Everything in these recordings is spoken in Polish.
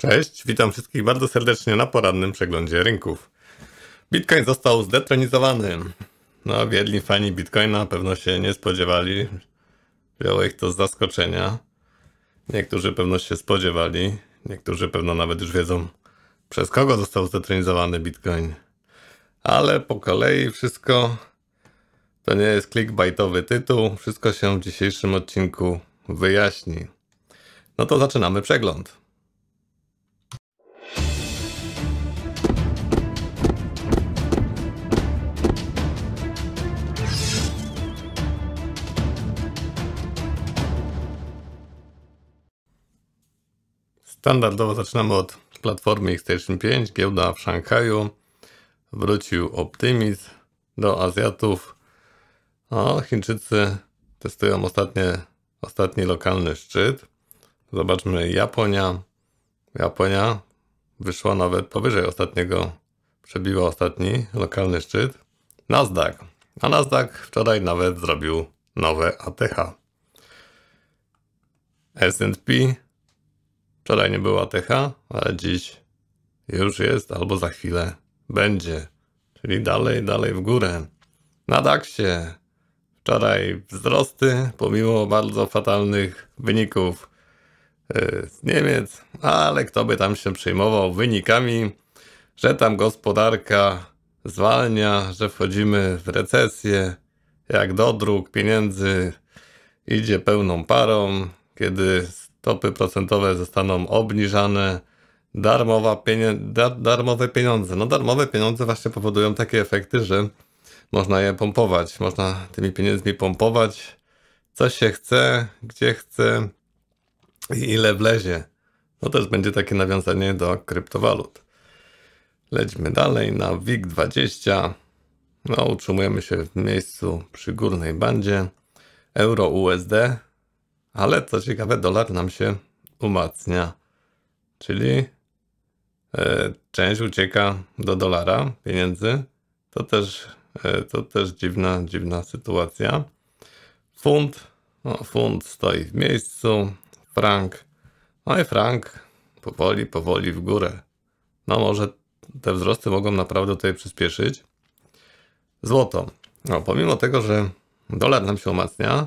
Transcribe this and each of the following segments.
Cześć, witam wszystkich bardzo serdecznie na porannym przeglądzie rynków. Bitcoin został zdetronizowany. No, biedni fani Bitcoina pewno się nie spodziewali. Wzięło ich to z zaskoczenia. Niektórzy pewno się spodziewali, niektórzy pewno nawet już wiedzą, przez kogo został zdetronizowany Bitcoin. Ale po kolei wszystko to nie jest clickbaitowy tytuł, wszystko się w dzisiejszym odcinku wyjaśni. No to zaczynamy przegląd. Standardowo zaczynamy od platformy Extension 5, giełda w Szanghaju. Wrócił optymizm do Azjatów. O, Chińczycy testują ostatnie, ostatni lokalny szczyt. Zobaczmy Japonia. Japonia wyszła nawet powyżej ostatniego, przebiła ostatni lokalny szczyt. Nasdaq. A Nasdaq wczoraj nawet zrobił nowe ATH. S&P Wczoraj nie była TH, ale dziś już jest albo za chwilę będzie. Czyli dalej, dalej w górę. Na DAX-ie wczoraj wzrosty pomimo bardzo fatalnych wyników y, z Niemiec, ale kto by tam się przejmował wynikami, że tam gospodarka zwalnia, że wchodzimy w recesję, jak do dróg pieniędzy idzie pełną parą, kiedy stopy procentowe zostaną obniżane, darmowa pienie- dar- darmowe pieniądze. No darmowe pieniądze właśnie powodują takie efekty, że można je pompować, można tymi pieniędzmi pompować, co się chce, gdzie chce i ile wlezie. No też będzie takie nawiązanie do kryptowalut. Lećmy dalej na WIG20. No, utrzymujemy się w miejscu przy górnej bandzie. Euro USD ale co ciekawe, dolar nam się umacnia. Czyli e, część ucieka do dolara pieniędzy. To też, e, to też dziwna, dziwna sytuacja. Funt, no, funt stoi w miejscu, frank, no i frank powoli, powoli w górę. No może te wzrosty mogą naprawdę tutaj przyspieszyć. Złoto. No, pomimo tego, że dolar nam się umacnia,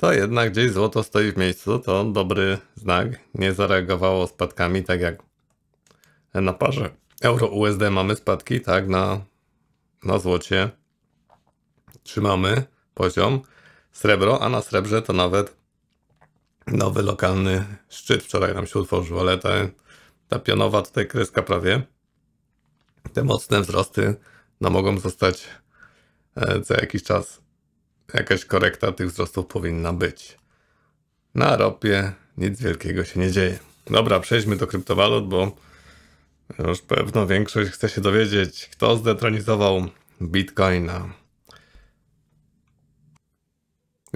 to jednak gdzieś złoto stoi w miejscu, to dobry znak. Nie zareagowało spadkami, tak jak na parze euro-USD mamy spadki, tak, na, na złocie trzymamy poziom srebro, a na srebrze to nawet nowy lokalny szczyt wczoraj nam się utworzył, ale ta, ta pionowa tutaj kreska prawie, te mocne wzrosty no, mogą zostać co e, jakiś czas jakaś korekta tych wzrostów powinna być. Na ropie nic wielkiego się nie dzieje. Dobra, przejdźmy do kryptowalut, bo już pewno większość chce się dowiedzieć, kto zdetronizował Bitcoina.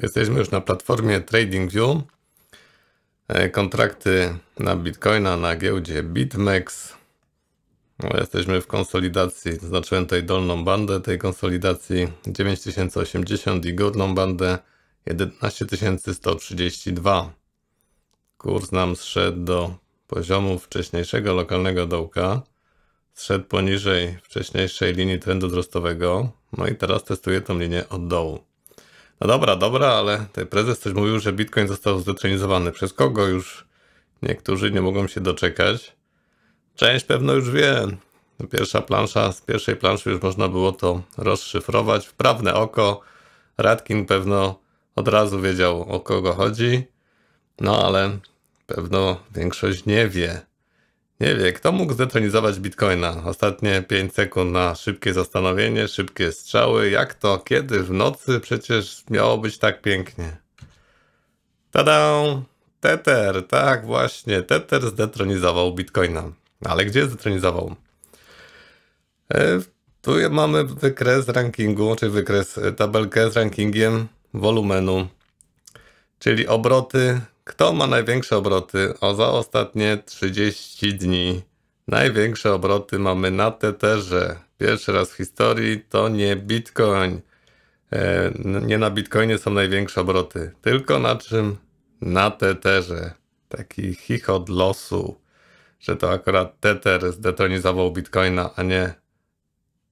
Jesteśmy już na platformie TradingView. E, kontrakty na Bitcoina na giełdzie BitMEX no, jesteśmy w konsolidacji. Zaznaczyłem tutaj dolną bandę tej konsolidacji 9080 i górną bandę 11132. Kurs nam zszedł do poziomu wcześniejszego lokalnego dołka. Zszedł poniżej wcześniejszej linii trendu wzrostowego. No i teraz testuję tą linię od dołu. No dobra, dobra, ale tutaj prezes coś mówił, że Bitcoin został zdetronizowany. Przez kogo już niektórzy nie mogą się doczekać. Część pewno już wie. Pierwsza plansza, z pierwszej planszy już można było to rozszyfrować. Wprawne oko. Radkin pewno od razu wiedział o kogo chodzi. No ale pewno większość nie wie. Nie wie, kto mógł zdetronizować bitcoina. Ostatnie 5 sekund na szybkie zastanowienie, szybkie strzały. Jak to? Kiedy? W nocy? Przecież miało być tak pięknie. Tada! Tether, tak właśnie. Tether zdetronizował bitcoina. No, ale gdzie zetronizował? E, tu mamy wykres rankingu, czyli wykres e, tabelkę z rankingiem wolumenu, czyli obroty. Kto ma największe obroty? O za ostatnie 30 dni. Największe obroty mamy na Tetherze. Pierwszy raz w historii to nie Bitcoin. E, nie na Bitcoinie są największe obroty, tylko na czym? Na Tetherze. Taki chichot losu że to akurat Tether zdetronizował Bitcoina, a nie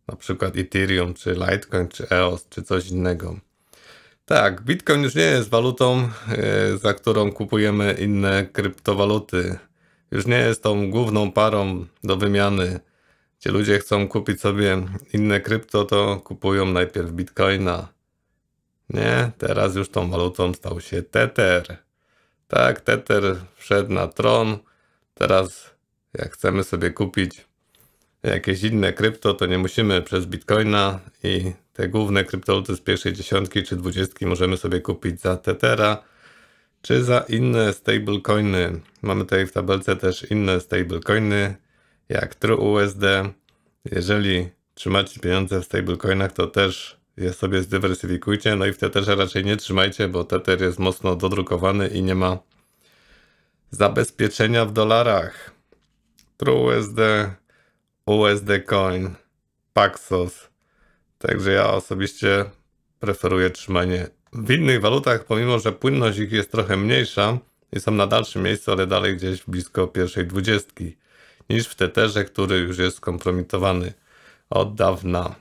na przykład Ethereum, czy Litecoin, czy EOS, czy coś innego. Tak, Bitcoin już nie jest walutą, y, za którą kupujemy inne kryptowaluty. Już nie jest tą główną parą do wymiany. Gdzie ludzie chcą kupić sobie inne krypto, to kupują najpierw Bitcoina. Nie, teraz już tą walutą stał się Tether. Tak, Tether wszedł na tron. Teraz jak chcemy sobie kupić jakieś inne krypto, to nie musimy przez Bitcoina i te główne kryptowaluty z pierwszej dziesiątki czy dwudziestki możemy sobie kupić za Tethera czy za inne stablecoiny. Mamy tutaj w tabelce też inne stablecoiny jak TrueUSD. Jeżeli trzymacie pieniądze w stablecoinach, to też je sobie zdywersyfikujcie. No i w Tetherze raczej nie trzymajcie, bo Tether jest mocno dodrukowany i nie ma zabezpieczenia w dolarach. TrueUSD, USD Coin, Paxos. Także ja osobiście preferuję trzymanie w innych walutach, pomimo że płynność ich jest trochę mniejsza i są na dalszym miejscu, ale dalej gdzieś blisko pierwszej dwudziestki niż w Tetherze, który już jest skompromitowany od dawna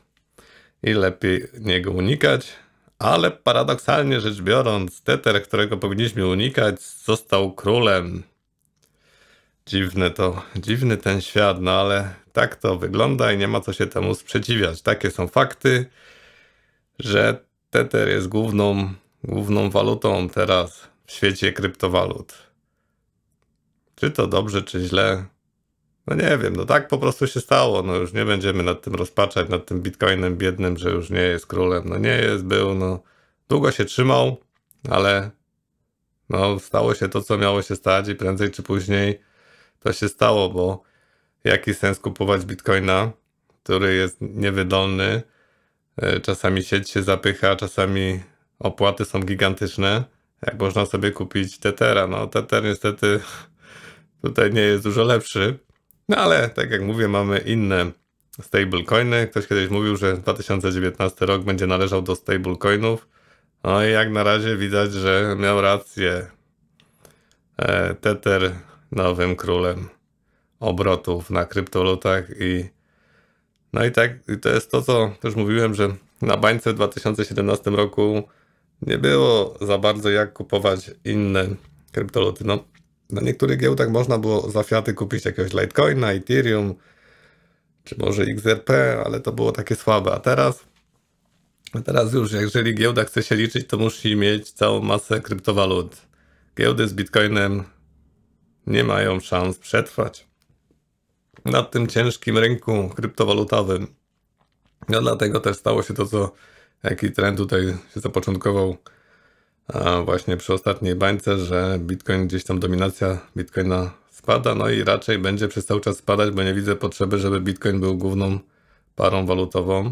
i lepiej niego unikać. Ale paradoksalnie rzecz biorąc, Tether, którego powinniśmy unikać, został królem Dziwny to, dziwny ten świat, no ale tak to wygląda i nie ma co się temu sprzeciwiać. Takie są fakty, że Tether jest główną, główną walutą teraz w świecie kryptowalut. Czy to dobrze, czy źle? No nie wiem, no tak po prostu się stało. No już nie będziemy nad tym rozpaczać, nad tym bitcoinem biednym, że już nie jest królem. No nie jest, był, no długo się trzymał, ale no stało się to, co miało się stać i prędzej czy później to się stało, bo jaki sens kupować bitcoina, który jest niewydolny. E, czasami sieć się zapycha, czasami opłaty są gigantyczne. Jak można sobie kupić Tetera? No, Teter niestety tutaj nie jest dużo lepszy. No ale tak jak mówię, mamy inne stablecoiny. Ktoś kiedyś mówił, że 2019 rok będzie należał do stablecoinów. No i jak na razie widać, że miał rację. E, Tether nowym królem obrotów na kryptolutach i no i tak i to jest to, co już mówiłem, że na bańce w 2017 roku nie było za bardzo jak kupować inne kryptoluty. No, na niektórych giełdach można było za fiaty kupić jakiegoś Litecoina, Ethereum, czy może XRP, ale to było takie słabe. A teraz, a teraz już, jeżeli giełda chce się liczyć, to musi mieć całą masę kryptowalut. Giełdy z Bitcoinem nie mają szans przetrwać na tym ciężkim rynku kryptowalutowym. No dlatego też stało się to, co jaki trend tutaj się zapoczątkował a właśnie przy ostatniej bańce, że Bitcoin gdzieś tam dominacja Bitcoina spada, no i raczej będzie przez cały czas spadać, bo nie widzę potrzeby, żeby Bitcoin był główną parą walutową.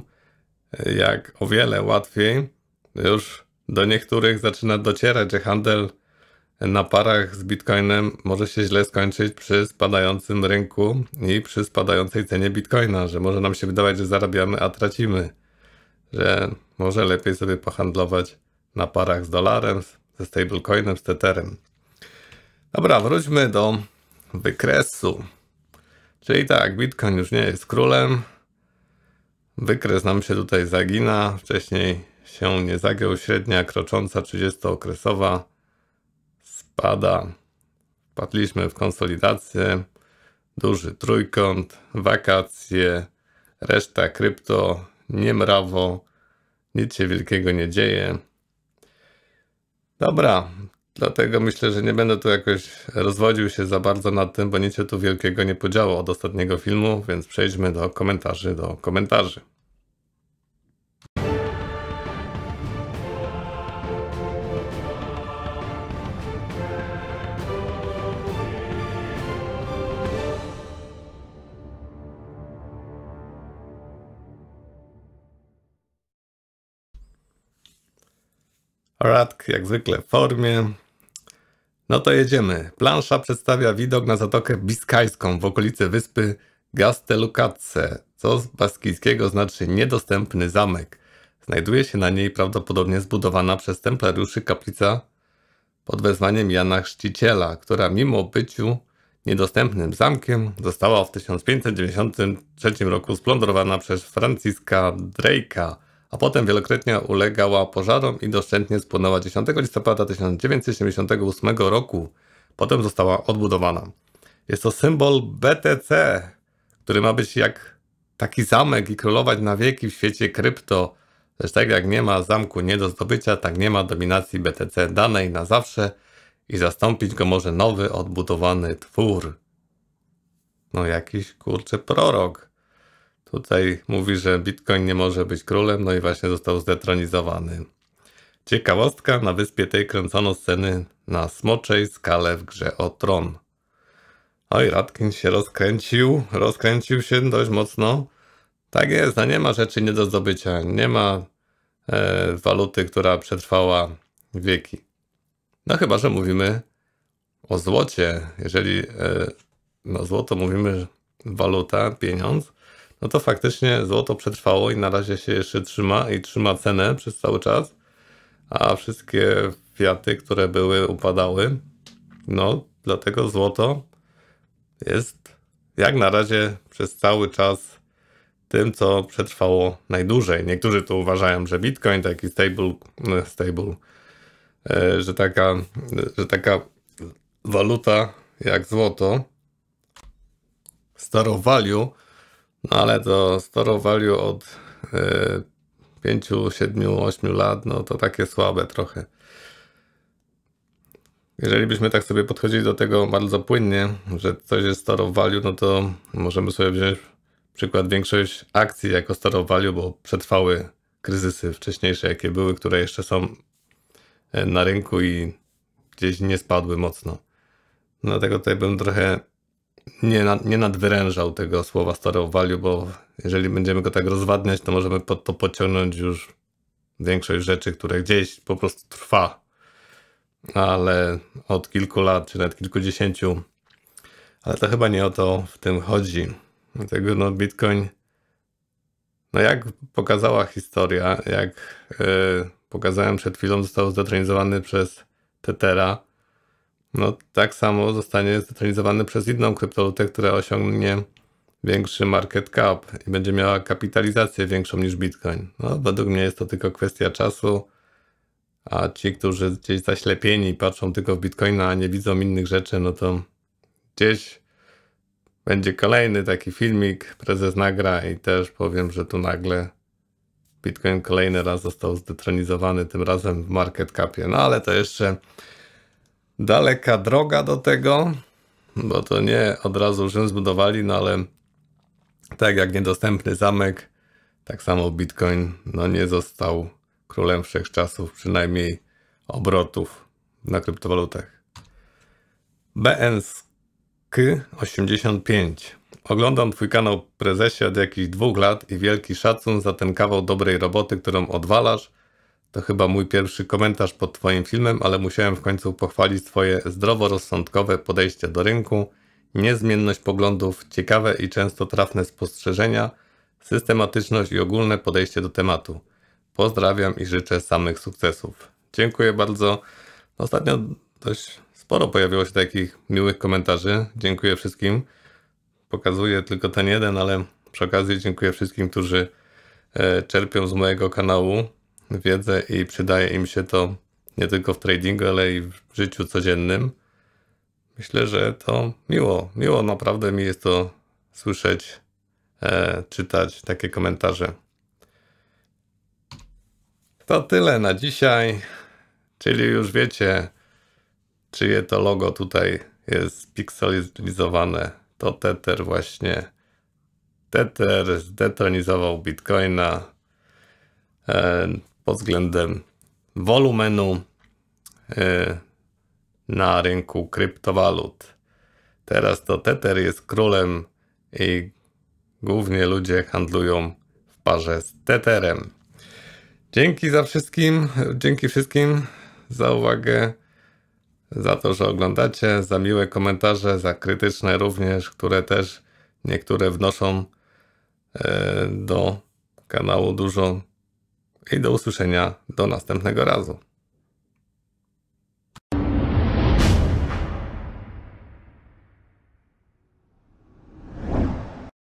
Jak o wiele łatwiej już do niektórych zaczyna docierać, że handel na parach z Bitcoinem może się źle skończyć przy spadającym rynku i przy spadającej cenie Bitcoina, że może nam się wydawać, że zarabiamy, a tracimy, że może lepiej sobie pohandlować na parach z dolarem, ze stablecoinem, z Tetherem. Dobra, wróćmy do wykresu. Czyli tak, Bitcoin już nie jest królem. Wykres nam się tutaj zagina. Wcześniej się nie zagiął. Średnia krocząca 30-okresowa pada. Wpadliśmy w konsolidację, duży trójkąt, wakacje, reszta krypto, nie mrawo, nic się wielkiego nie dzieje. Dobra, dlatego myślę, że nie będę tu jakoś rozwodził się za bardzo nad tym, bo nic się tu wielkiego nie podziało od ostatniego filmu, więc przejdźmy do komentarzy, do komentarzy. Radk jak zwykle w formie. No to jedziemy. Plansza przedstawia widok na Zatokę Biskajską w okolicy wyspy Gastelucatce, co z baskijskiego znaczy niedostępny zamek. Znajduje się na niej prawdopodobnie zbudowana przez templariuszy kaplica pod wezwaniem Jana Chrzciciela, która mimo byciu niedostępnym zamkiem została w 1593 roku splądrowana przez Franciska Drake'a, a potem wielokrotnie ulegała pożarom i doszczętnie spłonęła 10 listopada 1978 roku. Potem została odbudowana. Jest to symbol BTC, który ma być jak taki zamek i królować na wieki w świecie krypto. Zresztą tak jak nie ma zamku nie do zdobycia, tak nie ma dominacji BTC danej na zawsze i zastąpić go może nowy, odbudowany twór. No jakiś kurczę prorok. Tutaj mówi, że Bitcoin nie może być królem, no i właśnie został zdetronizowany. Ciekawostka, na wyspie tej kręcono sceny na smoczej skale w grze o tron. Oj, Radkin się rozkręcił, rozkręcił się dość mocno. Tak jest, no nie ma rzeczy nie do zdobycia, nie ma e, waluty, która przetrwała wieki. No chyba, że mówimy o złocie. Jeżeli e, no złoto mówimy waluta, pieniądz, no to faktycznie złoto przetrwało i na razie się jeszcze trzyma i trzyma cenę przez cały czas, a wszystkie fiaty, które były, upadały. No, dlatego złoto jest jak na razie przez cały czas tym, co przetrwało najdłużej. Niektórzy tu uważają, że Bitcoin taki stable, e, stable e, że taka, że taka waluta jak złoto, staro value no ale to store value od 5, 7, 8 lat, no to takie słabe trochę. Jeżeli byśmy tak sobie podchodzili do tego bardzo płynnie, że coś jest store value, no to możemy sobie wziąć przykład większość akcji jako store value, bo przetrwały kryzysy wcześniejsze, jakie były, które jeszcze są e, na rynku i gdzieś nie spadły mocno. No, dlatego tutaj bym trochę nie, nad, nie nadwyrężał tego słowa stare value, bo jeżeli będziemy go tak rozwadniać, to możemy pod to pociągnąć już większość rzeczy, które gdzieś po prostu trwa. Ale od kilku lat, czy nawet kilkudziesięciu, ale to chyba nie o to w tym chodzi. Dlatego no, Bitcoin, no jak pokazała historia, jak yy, pokazałem przed chwilą, został zdetronizowany przez Tetera no tak samo zostanie zdetalizowany przez inną kryptowalutę, która osiągnie większy market cap i będzie miała kapitalizację większą niż Bitcoin. No, według mnie jest to tylko kwestia czasu, a ci, którzy gdzieś zaślepieni patrzą tylko w Bitcoina, a nie widzą innych rzeczy, no to gdzieś będzie kolejny taki filmik, prezes nagra i też powiem, że tu nagle Bitcoin kolejny raz został zdetronizowany, tym razem w market capie. No ale to jeszcze Daleka droga do tego, bo to nie od razu już zbudowali, no ale tak jak niedostępny zamek, tak samo Bitcoin no nie został królem wszechczasów, przynajmniej obrotów na kryptowalutach. BNSK85. Oglądam Twój kanał prezesie od jakichś dwóch lat i wielki szacun za ten kawał dobrej roboty, którą odwalasz to chyba mój pierwszy komentarz pod Twoim filmem, ale musiałem w końcu pochwalić Twoje zdroworozsądkowe podejście do rynku, niezmienność poglądów, ciekawe i często trafne spostrzeżenia, systematyczność i ogólne podejście do tematu. Pozdrawiam i życzę samych sukcesów. Dziękuję bardzo. Ostatnio dość sporo pojawiło się takich miłych komentarzy. Dziękuję wszystkim. Pokazuję tylko ten jeden, ale przy okazji dziękuję wszystkim, którzy e, czerpią z mojego kanału wiedzę i przydaje im się to nie tylko w tradingu, ale i w życiu codziennym. Myślę, że to miło, miło naprawdę mi jest to słyszeć, e, czytać takie komentarze. To tyle na dzisiaj, czyli już wiecie, czyje to logo tutaj jest pikselizowane. To Tether właśnie. Tether zdetronizował Bitcoina. E, pod względem wolumenu e, na rynku kryptowalut. Teraz to Tether jest królem i głównie ludzie handlują w parze z Tetherem. Dzięki za wszystkim, dzięki wszystkim za uwagę, za to, że oglądacie, za miłe komentarze, za krytyczne również, które też niektóre wnoszą e, do kanału dużo i do usłyszenia do następnego razu.